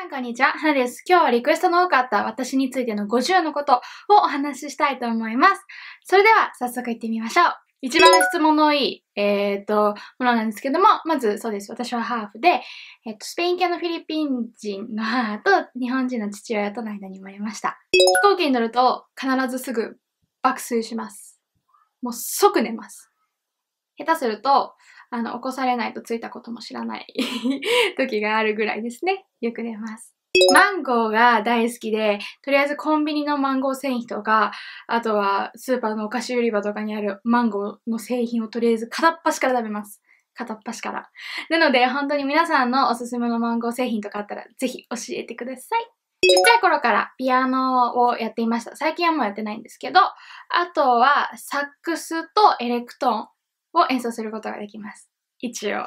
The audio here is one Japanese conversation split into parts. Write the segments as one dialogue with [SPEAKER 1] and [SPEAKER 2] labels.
[SPEAKER 1] さん、こんにちは。花です。今日はリクエストの多かった私についての50のことをお話ししたいと思います。それでは、早速行ってみましょう。一番質問の多い、えっ、ー、と、ものなんですけども、まず、そうです。私はハーフで、えっ、ー、と、スペイン系のフィリピン人の母と日本人の父親との間に生まれました。飛行機に乗ると、必ずすぐ爆睡します。もう即寝ます。下手すると、あの、起こされないとついたことも知らない 時があるぐらいですね。よく寝ます。マンゴーが大好きで、とりあえずコンビニのマンゴー製品とか、あとはスーパーのお菓子売り場とかにあるマンゴーの製品をとりあえず片っ端から食べます。片っ端から。なので、本当に皆さんのおすすめのマンゴー製品とかあったら、ぜひ教えてください。ちっちゃい頃からピアノをやっていました。最近はもうやってないんですけど、あとはサックスとエレクトーン。を演奏することができます。一応。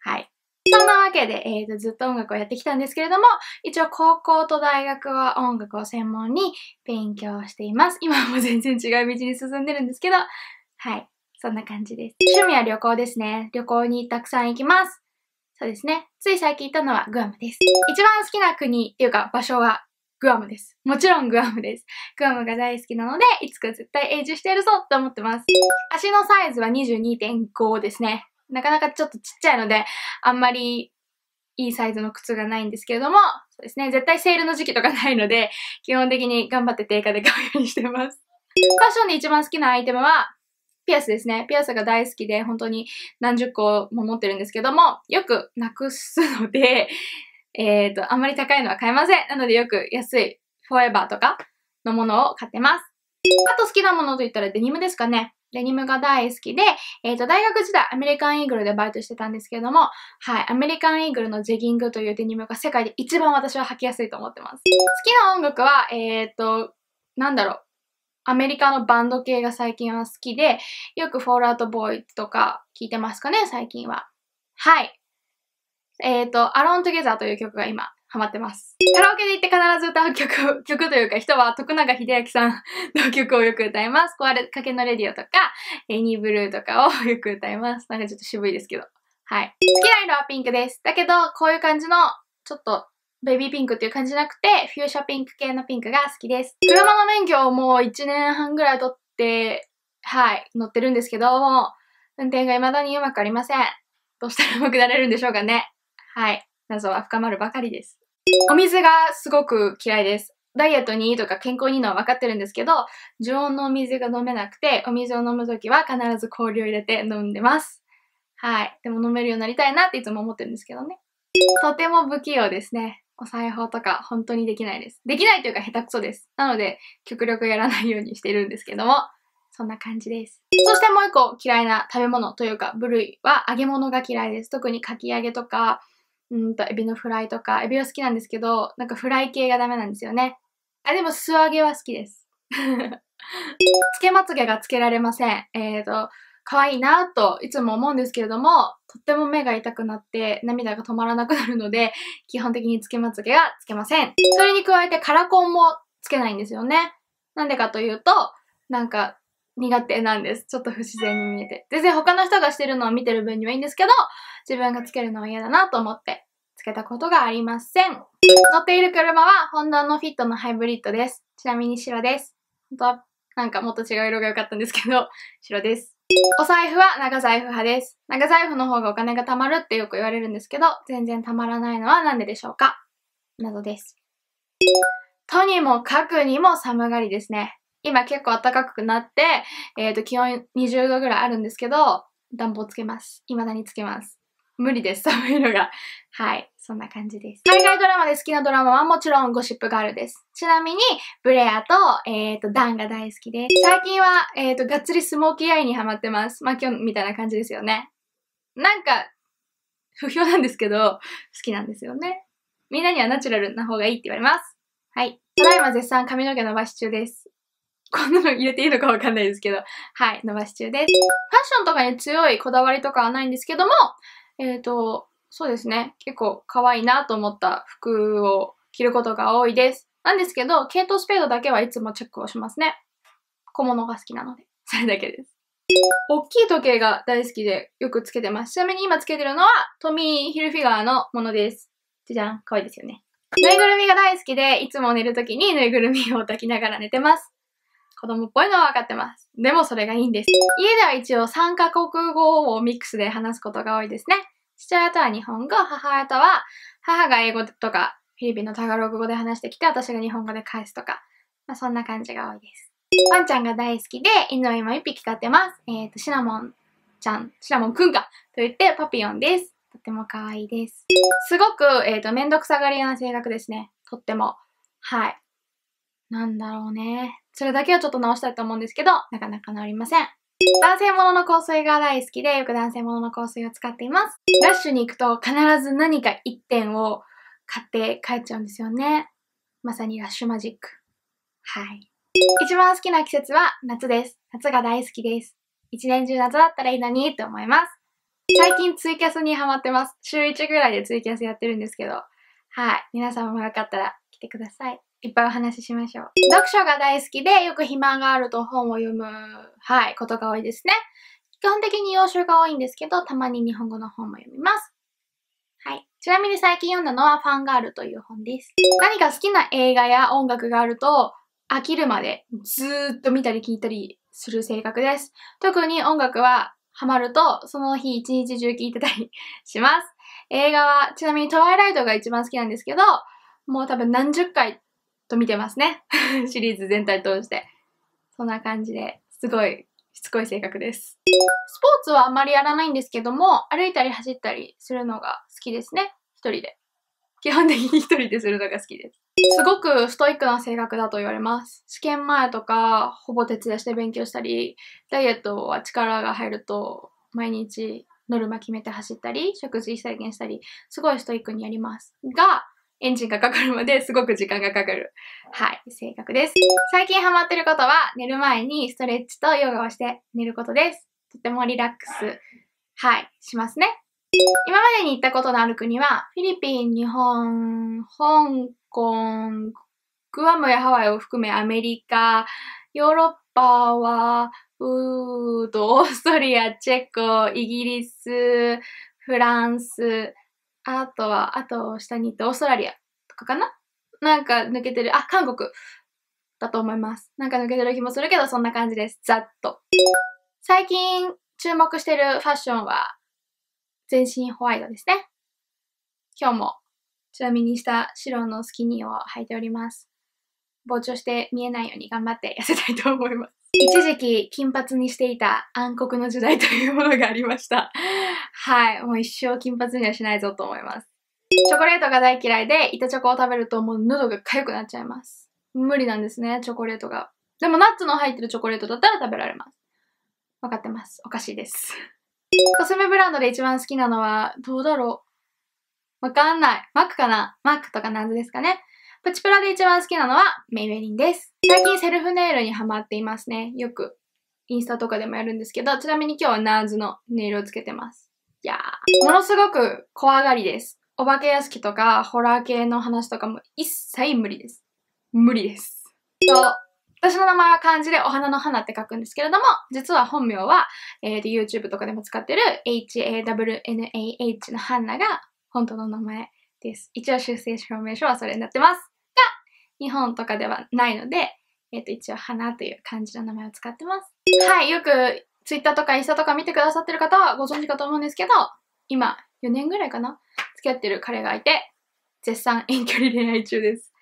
[SPEAKER 1] はい。そんなわけで、えーと、ずっと音楽をやってきたんですけれども、一応高校と大学は音楽を専門に勉強しています。今も全然違う道に進んでるんですけど、はい。そんな感じです。趣味は旅行ですね。旅行にたくさん行きます。そうですね。つい最近行ったのはグアムです。一番好きな国っていうか場所はグアムです。もちろんグアムです。グアムが大好きなので、いつか絶対永住してやるぞって思ってます。足のサイズは22.5ですね。なかなかちょっとちっちゃいので、あんまりいいサイズの靴がないんですけれども、そうですね、絶対セールの時期とかないので、基本的に頑張って定価で買うようにしてます。ファッションで一番好きなアイテムは、ピアスですね。ピアスが大好きで、本当に何十個も持ってるんですけども、よくなくすので、えっ、ー、と、あんまり高いのは買えません。なのでよく安いフォーエバーとかのものを買ってます。あと好きなものと言ったらデニムですかね。デニムが大好きで、えっ、ー、と、大学時代アメリカンイーグルでバイトしてたんですけれども、はい、アメリカンイーグルのジェギングというデニムが世界で一番私は履きやすいと思ってます。好きな音楽は、えっ、ー、と、なんだろう。アメリカのバンド系が最近は好きで、よくフォールアウトボーイとか聞いてますかね、最近は。はい。えっ、ー、と、アロントゲザーという曲が今、ハマってます。カラオケで行って必ず歌う曲、曲というか人は徳永秀明さん の曲をよく歌います。壊れかけのレディオとか、エニーブルーとかをよく歌います。なんかちょっと渋いですけど。はい。好きな色はピンクです。だけど、こういう感じの、ちょっと、ベビーピンクっていう感じじゃなくて、フューシャピンク系のピンクが好きです。車の免許をもう1年半ぐらい取って、はい、乗ってるんですけども、運転が未だにうまくありません。どうしたら上手くなれるんでしょうかね。はい。謎は深まるばかりです。お水がすごく嫌いです。ダイエットにいいとか健康にいいのは分かってるんですけど、常温のお水が飲めなくて、お水を飲むときは必ず氷を入れて飲んでます。はい。でも飲めるようになりたいなっていつも思ってるんですけどね。とても不器用ですね。お裁縫とか本当にできないです。できないというか下手くそです。なので、極力やらないようにしてるんですけども、そんな感じです。そしてもう一個嫌いな食べ物というか部類は揚げ物が嫌いです。特にかき揚げとか、うんと、エビのフライとか、エビは好きなんですけど、なんかフライ系がダメなんですよね。あ、でも素揚げは好きです。つけまつげがつけられません。えっ、ー、と、可愛いなといつも思うんですけれども、とっても目が痛くなって涙が止まらなくなるので、基本的につけまつげはつけません。それに加えてカラコンもつけないんですよね。なんでかというと、なんか苦手なんです。ちょっと不自然に見えて。全然他の人がしてるのを見てる分にはいいんですけど、自分がつけるのは嫌だなと思ってつけたことがありません。乗っている車はホンダのフィットのハイブリッドです。ちなみに白です。本当はなんかもっと違う色が良かったんですけど、白です。お財布は長財布派です。長財布の方がお金が貯まるってよく言われるんですけど、全然貯まらないのは何ででしょうかなどです。とにもかくにも寒がりですね。今結構暖かくなって、えっ、ー、と、気温20度ぐらいあるんですけど、暖房つけます。未だにつけます。無理です、寒いのが。はい。そんな感じです。海外ドラマで好きなドラマはもちろんゴシップガールです。ちなみに、ブレアと、えっ、ー、と、ダンが大好きです。最近は、えっ、ー、と、がっつりスモーキーアイにハマってます。まあ、今日みたいな感じですよね。なんか、不評なんですけど、好きなんですよね。みんなにはナチュラルな方がいいって言われます。はい。ただいま絶賛髪の毛伸ばし中です。こんなの入れていいのかわかんないですけど、はい、伸ばし中です。ファッションとかに強いこだわりとかはないんですけども、えっ、ー、と、そうですね。結構可愛いなと思った服を着ることが多いです。なんですけど、ケイトスペードだけはいつもチェックをしますね。小物が好きなので。それだけです。大きい時計が大好きでよくつけてます。ちなみに今つけてるのはトミー・ヒルフィガーのものです。じゃじゃん。可愛いですよね。ぬいぐるみが大好きで、いつも寝るときにぬいぐるみを抱きながら寝てます。子供っぽいのは分かってます。でもそれがいいんです。家では一応3カ国語をミックスで話すことが多いですね。父親とは日本語、母親とは母が英語とかフィリピンのタガログ語で話してきて私が日本語で返すとか、まあ、そんな感じが多いです。ワンちゃんが大好きで犬を今1匹飼ってます。えっ、ー、と、シナモンちゃん、シナモンくんかと言ってパピオンです。とっても可愛いです。すごく、えっ、ー、と、めんどくさがり屋な性格ですね。とっても。はい。なんだろうね。それだけはちょっと直したいと思うんですけど、なかなか治りません。男性ものの香水が大好きで、よく男性ものの香水を使っています。ラッシュに行くと必ず何か1点を買って帰っちゃうんですよね。まさにラッシュマジック。はい。一番好きな季節は夏です。夏が大好きです。一年中夏だったらいいのにって思います。最近ツイキャスにハマってます。週1ぐらいでツイキャスやってるんですけど。はい。皆さんもよかったら来てください。いっぱいお話ししましょう。読書が大好きで、よく暇があると本を読む、はい、ことが多いですね。基本的に洋書が多いんですけど、たまに日本語の本も読みます。はい。ちなみに最近読んだのはファンガールという本です。何か好きな映画や音楽があると、飽きるまでずっと見たり聞いたりする性格です。特に音楽はハマると、その日一日中聞いてたりします。映画は、ちなみにトワイライトが一番好きなんですけど、もう多分何十回と見てますね。シリーズ全体通して。そんな感じですごいしつこい性格です。スポーツはあんまりやらないんですけども、歩いたり走ったりするのが好きですね。一人で。基本的に一人でするのが好きです。すごくストイックな性格だと言われます。試験前とか、ほぼ徹夜して勉強したり、ダイエットは力が入ると、毎日ノルマ決めて走ったり、食事制限したり、すごいストイックにやります。が、エンジンがかかるまですごく時間がかかる。はい、性格です。最近ハマってることは、寝る前にストレッチとヨガをして寝ることです。とてもリラックス、はい、しますね。今までに行ったことのある国は、フィリピン、日本、香港、グアムやハワイを含めアメリカ、ヨーロッパは、うーと、オーストリア、チェコ、イギリス、フランス、あとは、あと下に行ってオーストラリアとかかななんか抜けてる、あ、韓国だと思います。なんか抜けてる気もするけど、そんな感じです。ざっと。最近注目してるファッションは、全身ホワイトですね。今日もちなみにした白のスキニーを履いております。膨張して見えないように頑張って痩せたいと思います。一時期金髪にしていた暗黒の時代というものがありました。はい。もう一生金髪にはしないぞと思います。チョコレートが大嫌いで、板チョコを食べるともう喉が痒くなっちゃいます。無理なんですね、チョコレートが。でもナッツの入ってるチョコレートだったら食べられます。わかってます。おかしいです。コスメブランドで一番好きなのは、どうだろうわかんない。マックかなマックとか謎ですかね。プチプラで一番好きなのはメイベリンです。最近セルフネイルにハマっていますね。よくインスタとかでもやるんですけど、ちなみに今日はナーズのネイルをつけてます。いやー。ものすごく怖がりです。お化け屋敷とかホラー系の話とかも一切無理です。無理です。と、私の名前は漢字でお花の花って書くんですけれども、実は本名は、えー、YouTube とかでも使ってる HAWNAH の花が本当の名前です。一応修正証明書はそれになってます。日本とかではないので、えっ、ー、と、一応花という漢字の名前を使ってます。はい、よく Twitter とかインスタとか見てくださってる方はご存知かと思うんですけど、今、4年ぐらいかな付き合ってる彼がいて、絶賛遠距離恋愛中です。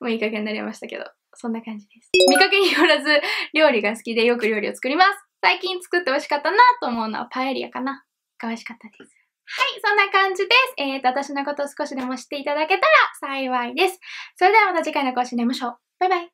[SPEAKER 1] もういい加減になりましたけど、そんな感じです。見かけによらず、料理が好きでよく料理を作ります。最近作って美味しかったなと思うのはパエリアかな。が美味しかったです。はい、そんな感じです。えーと、私のことを少しでも知っていただけたら幸いです。それではまた次回の更新で会いましょう。バイバイ。